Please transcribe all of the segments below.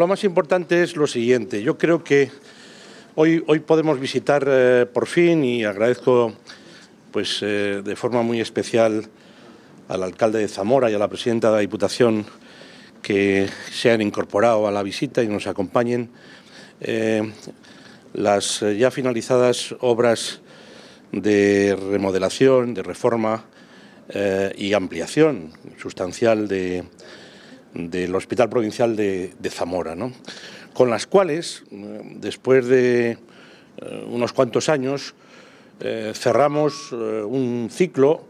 Lo más importante es lo siguiente. Yo creo que hoy, hoy podemos visitar eh, por fin y agradezco pues, eh, de forma muy especial al alcalde de Zamora y a la presidenta de la Diputación que se han incorporado a la visita y nos acompañen. Eh, las ya finalizadas obras de remodelación, de reforma y ampliación sustancial de, del Hospital Provincial de, Zamora, con las cuales, eh, después de eh, unos cuantos años, eh, cerramos un ciclo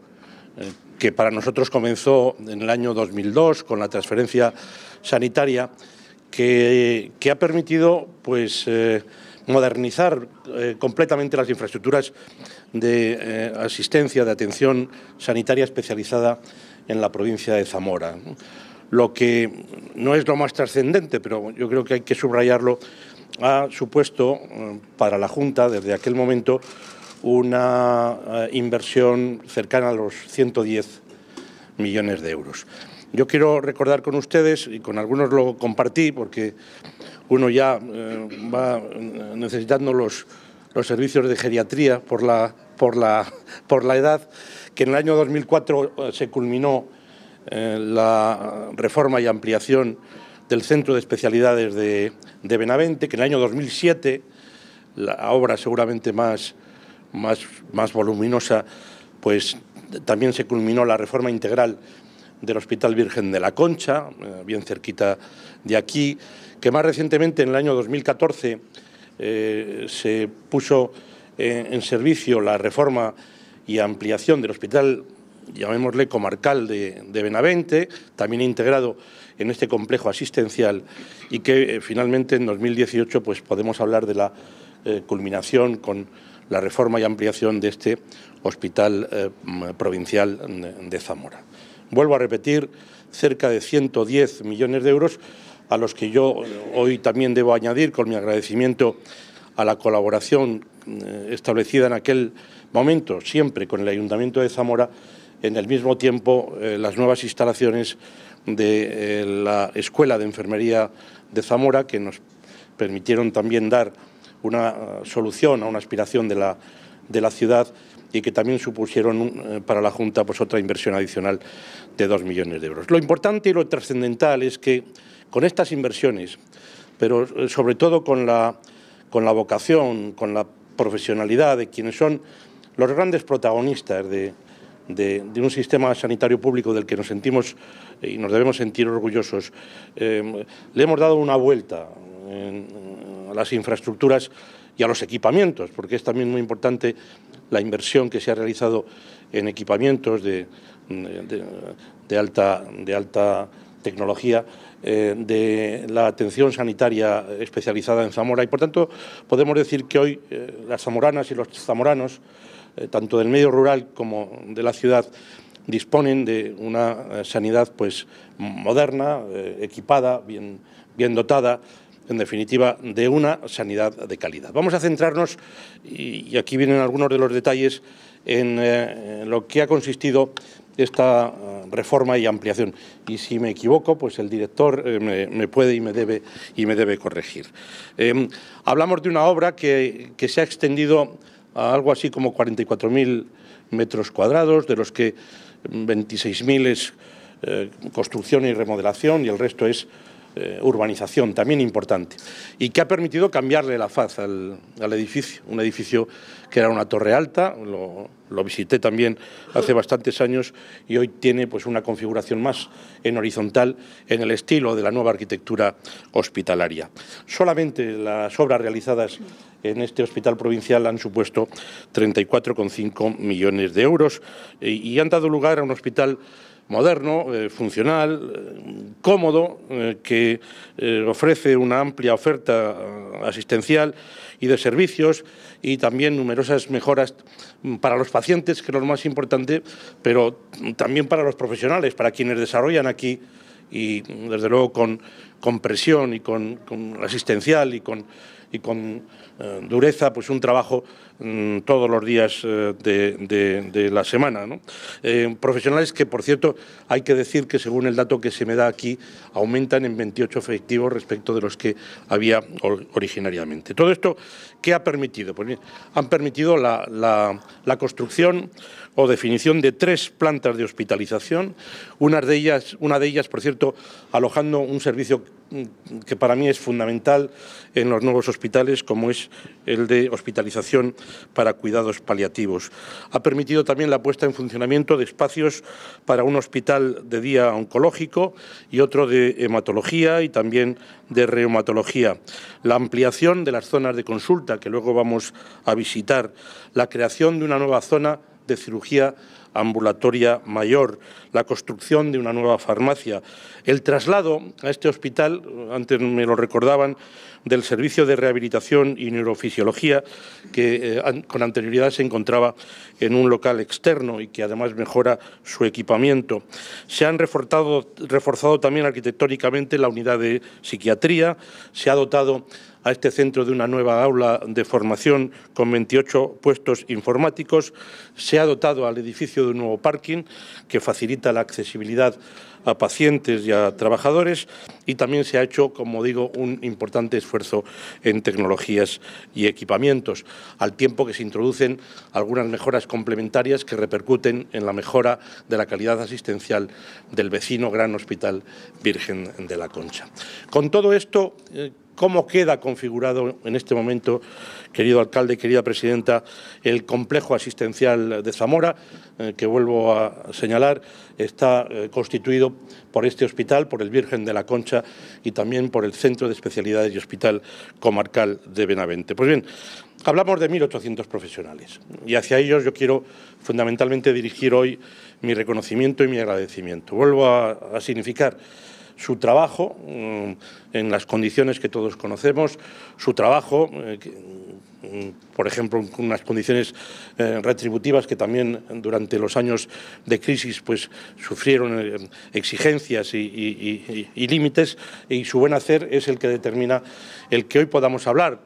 que para nosotros comenzó en el año 2002 con la transferencia sanitaria, que, ha permitido pues, modernizar completamente las infraestructuras de asistencia, de atención sanitaria especializada en la provincia de Zamora lo que no es lo más trascendente, pero yo creo que hay que subrayarlo, ha supuesto eh, para la Junta desde aquel momento una eh, inversión cercana a los 110 millones de euros. Yo quiero recordar con ustedes, y con algunos lo compartí, porque uno ya eh, va necesitando los, servicios de geriatría por la edad, que en el año 2004 se culminó eh, la reforma y ampliación del Centro de Especialidades de, Benavente, que en el año 2007, la obra seguramente más, más, voluminosa, pues también se culminó la reforma integral del Hospital Virgen de la Concha, eh, bien cerquita de aquí, que más recientemente, en el año 2014, eh, se puso en, en servicio la reforma y ampliación del Hospital llamémosle comarcal de, Benavente, también integrado en este complejo asistencial y que eh, finalmente en 2018 pues, podemos hablar de la eh, culminación con la reforma y ampliación de este hospital eh, provincial de Zamora. Vuelvo a repetir, cerca de 110 millones de euros a los que yo hoy también debo añadir con mi agradecimiento a la colaboración establecida en aquel momento, siempre con el Ayuntamiento de Zamora, en el mismo tiempo eh, las nuevas instalaciones de eh, la Escuela de Enfermería de Zamora, que nos permitieron también dar una eh, solución a una aspiración de la, de la ciudad y que también supusieron para la Junta pues, otra inversión adicional de dos millones de euros. Lo importante y lo trascendental es que con estas inversiones, pero sobre todo con la, con la vocación, con la profesionalidad de quienes son los grandes protagonistas de, de, un sistema sanitario público del que nos sentimos eh, y nos debemos sentir orgullosos. Em, le hemos dado una vuelta a las infraestructuras y a los equipamientos, porque es también muy importante la inversión que se ha realizado en equipamientos de, de alta, de alta tecnología eh, de la atención sanitaria especializada en Zamora y por tanto podemos decir que hoy eh, las zamoranas y los zamoranos, eh, tanto del medio rural como de la ciudad, disponen de una sanidad pues moderna, equipada, bien, bien dotada, en definitiva, de una sanidad de calidad. Vamos a centrarnos, y aquí vienen algunos de los detalles, en lo que ha consistido esta eh, reforma y ampliación. Y si me equivoco, pues el director eh, me, puede y me debe, y me debe corregir. Eh, hablamos de una obra que, se ha extendido a algo así como 44.000 metros cuadrados, de los que 26.000 es construcción y remodelación y el resto es eh, urbanización también importante y que ha permitido cambiarle la faz al, al edificio, un edificio que era una torre alta, lo, visité también hace bastantes años y hoy tiene pues una configuración más en horizontal en el estilo de la nueva arquitectura hospitalaria. Solamente las obras realizadas en este hospital provincial han supuesto 34,5 millones de euros y han dado lugar a un hospital moderno, eh, funcional, eh, cómodo, eh, que ofrece una amplia oferta asistencial y de servicios y también numerosas mejoras para los pacientes, que es lo más importante, pero también para los profesionales, para quienes desarrollan aquí y desde luego con, presión y con, con asistencial y con y con eh, dureza pues un trabajo mm, todos los días eh, de, la semana. Eh, profesionales que, por cierto, hay que decir que según el dato que se me da aquí, aumentan en 28 efectivos respecto de los que había originariamente. Todo esto, ¿qué ha permitido? Pues han permitido la, construcción o definición de tres plantas de hospitalización, una de ellas, una de ellas por cierto, alojando un servicio que para mí es fundamental en los nuevos hospitales, como es el de hospitalización para cuidados paliativos. Ha permitido también la puesta en funcionamiento de espacios para un hospital de día oncológico y otro de hematología y también de reumatología. La ampliación de las zonas de consulta, que luego vamos a visitar. La creación de una nueva zona de cirugía ambulatoria mayor, la construcción de una nueva farmacia, el traslado a este hospital, antes me lo recordaban, del servicio de rehabilitación y neurofisiología, que eh, con anterioridad se encontraba en un local externo y que además mejora su equipamiento. Se han reforzado, reforzado también arquitectónicamente la unidad de psiquiatría, se ha dotado a este centro de una nueva aula de formación con 28 puestos informáticos. Se ha dotado al edificio de un nuevo parking que facilita la accesibilidad a pacientes y a trabajadores y también se ha hecho, como digo, un importante esfuerzo en tecnologías y equipamientos, al tiempo que se introducen algunas mejoras complementarias que repercuten en la mejora de la calidad asistencial del vecino Gran Hospital Virgen de la Concha. Con todo esto, eh, cómo queda configurado en este momento, querido alcalde, querida presidenta, el complejo asistencial de Zamora, eh, que vuelvo a señalar, está eh, constituido por este hospital, por el Virgen de la Concha y también por el Centro de Especialidades y Hospital Comarcal de Benavente. Pues bien, hablamos de 1.800 profesionales y hacia ellos yo quiero fundamentalmente dirigir hoy mi reconocimiento y mi agradecimiento. Vuelvo a significar su trabajo mm, en las condiciones que todos conocemos, su trabajo, eh, mm, por ejemplo, en unas condiciones eh, retributivas que también durante los años de crisis pues, sufrieron eh, exigencias y límites, y su buen hacer es el que determina el que hoy podamos hablar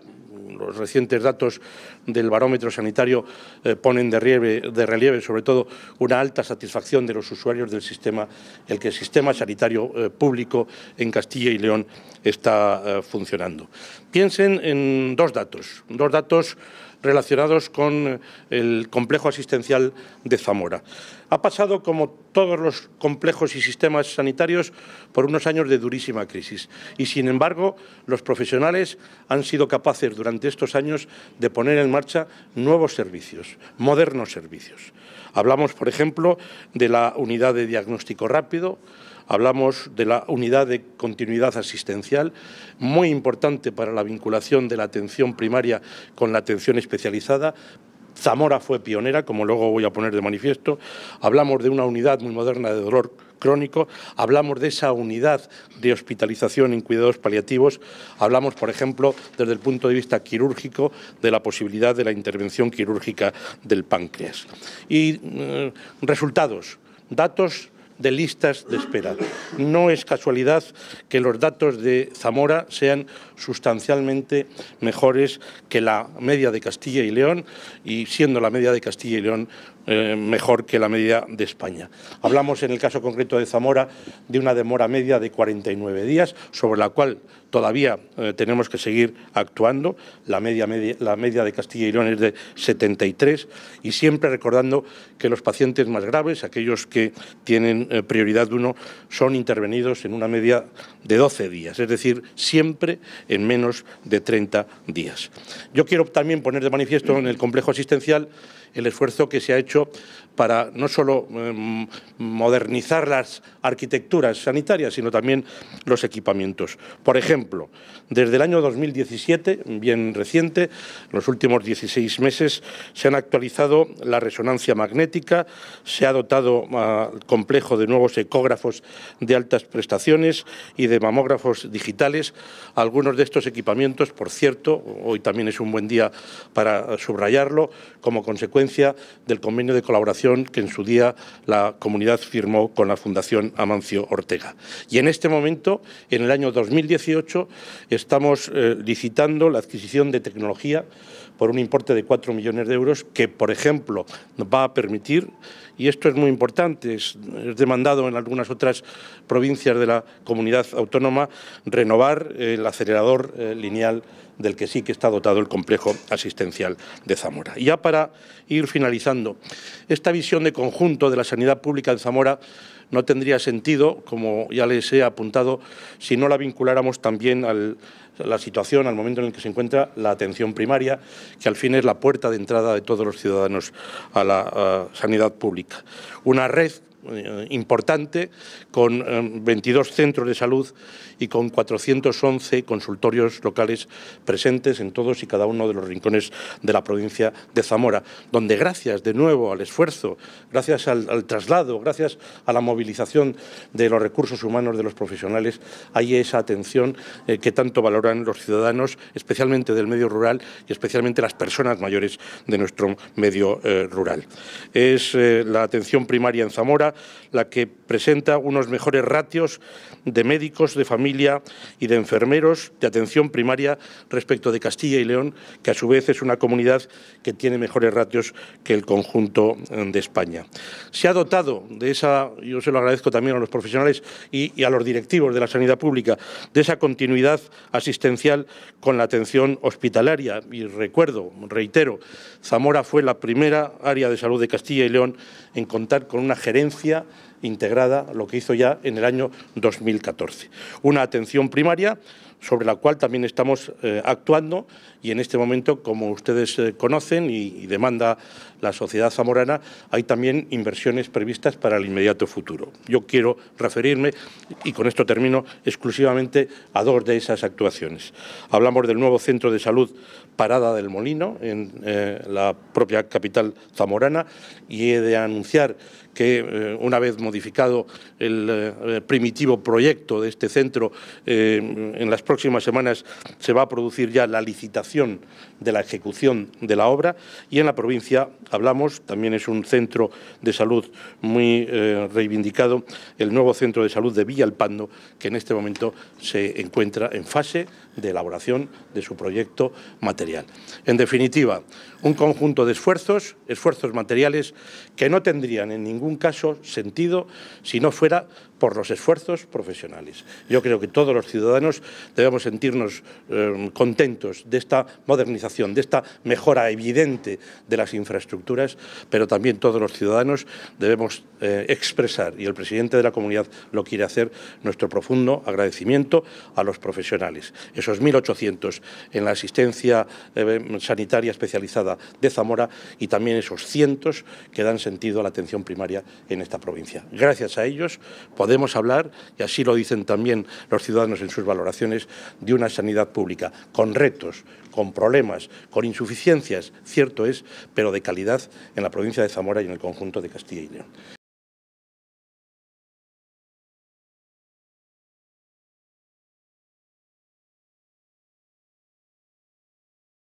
los recientes datos del barómetro sanitario eh, ponen de relieve, sobre todo, una alta satisfacción de los usuarios del sistema, el que el sistema sanitario eh, público en Castilla y León está eh, funcionando. Piensen en dos datos, dos datos relacionados con eh, el complejo asistencial de Zamora. Ha pasado, como todos los complejos y sistemas sanitarios, por unos años de durísima crisis y, sin embargo, los profesionales han sido capaces durante estos años de poner en marcha nuevos servicios, modernos servicios. Hablamos, por ejemplo, de la unidad de diagnóstico rápido, Hablamos de la unidad de continuidad asistencial, muy importante para la vinculación de la atención primaria con la atención especializada, Zamora fue pionera, como luego voy a poner de manifiesto. Hablamos de una unidad muy moderna de dolor crónico, hablamos de esa unidad de hospitalización en cuidados paliativos, hablamos, por ejemplo, desde el punto de vista quirúrgico, de la posibilidad de la intervención quirúrgica del páncreas. Y eh, resultados, datos de listas de espera. No es casualidad que los datos de Zamora sean sustancialmente mejores que la media de Castilla y León y siendo la media de Castilla y León eh, mejor que la media de España. Hablamos en el caso concreto de Zamora de una demora media de 49 días, sobre la cual todavía eh, tenemos que seguir actuando. La media, la media de Castilla y León es de 73 y siempre recordando que los pacientes más graves, aquellos que tienen eh, prioridad 1, son intervenidos en una media de 12 días, es decir, siempre en menos de 30 días. Yo quiero también poner de manifiesto en el complejo asistencial el esfuerzo que se ha hecho para no solo em, modernizar las arquitecturas sanitarias, sino también los equipamientos. Por ejemplo, desde el año 2017, bien reciente, los últimos 16 meses, se han actualizado la resonancia magnética, se ha dotado al ah, complejo de nuevos ecógrafos de altas prestaciones y de mamógrafos digitales. Algunos de estos equipamientos, por cierto, hoy también es un buen día para ah, subrayarlo, como consecuencia del convenio de colaboración que en su día la comunidad firmó con la Fundación Amancio Ortega. Y en este momento, en el año 2018, estamos eh, licitando la adquisición de tecnología por un importe de 4 millones de euros que, por ejemplo, va a permitir, y esto es muy importante, es, es demandado en algunas otras provincias de la comunidad autónoma, renovar el acelerador eh, lineal del que sí que está dotado el complejo asistencial de Zamora. Y ya para ir finalizando, esta visión de conjunto de la sanidad pública en Zamora no tendría sentido, como ya les he apuntado, si no la vinculáramos también al, a la situación, al momento en el que se encuentra la atención primaria, que al fin es la puerta de entrada de todos los ciudadanos a la sanidad pública. Una red eh, importante, con 22 eh, centros de salud y con 411 consultorios locales presentes en todos y cada uno de los rincones de la provincia de Zamora, donde gracias de nuevo al esfuerzo, gracias al, traslado, gracias a la movilización de los recursos humanos de los profesionales, hay esa atención eh, que tanto valoran los ciudadanos, especialmente del medio rural y especialmente las personas mayores de nuestro medio rural. Es la atención primaria en Zamora la que presenta unos mejores ratios de médicos, de familia y de enfermeros de atención primaria respecto de Castilla y León, que a su vez es una comunidad que tiene mejores ratios que el conjunto de España. Se ha dotado de esa, yo se lo agradezco también a los profesionales y, a los directivos de la sanidad pública, de esa continuidad asistencial con la atención hospitalaria. Y recuerdo, reitero, Zamora fue la primera área de salud de Castilla y León en contar con una gerencia integrada, lo que hizo ya en el año 2014. Una atención primaria sobre la cual también estamos eh, actuando y en este momento, como ustedes eh, conocen y, demanda la sociedad zamorana, hay también inversiones previstas para el inmediato futuro. Yo quiero referirme, y con esto termino, exclusivamente a dos de esas actuaciones. Hablamos del nuevo centro de salud Parada del Molino, en eh, la propia capital zamorana, y he de anunciar que eh, una vez modificado el eh, primitivo proyecto de este centro, eh, en las próximas semanas se va a producir ya la licitación de la ejecución de la obra y en la provincia hablamos, también es un centro de salud muy reivindicado, el nuevo centro de salud de Villalpando, que en este momento se encuentra en fase de elaboración de su proyecto material. En definitiva, un conjunto de esfuerzos, esfuerzos materiales, que no tendrían en ningún caso sentido si no fuera por los esfuerzos profesionales. Yo creo que todos los ciudadanos debemos sentirnos eh, contentos de esta modernización, de esta mejora evidente de las infraestructuras, pero también todos los ciudadanos debemos eh, expresar, y el presidente de la comunidad lo quiere hacer, nuestro profundo agradecimiento a los profesionales. Esos 1.800 en la asistencia eh, sanitaria especializada de Zamora y también esos cientos que dan sentido a la atención primaria en esta provincia. Gracias a ellos podemos hablar, y así lo dicen también los ciudadanos en sus valoraciones, de una sanidad pública, con retos, con problemas, con insuficiencias, cierto es, pero de calidad en la provincia de Zamora y en el conjunto de Castilla y León.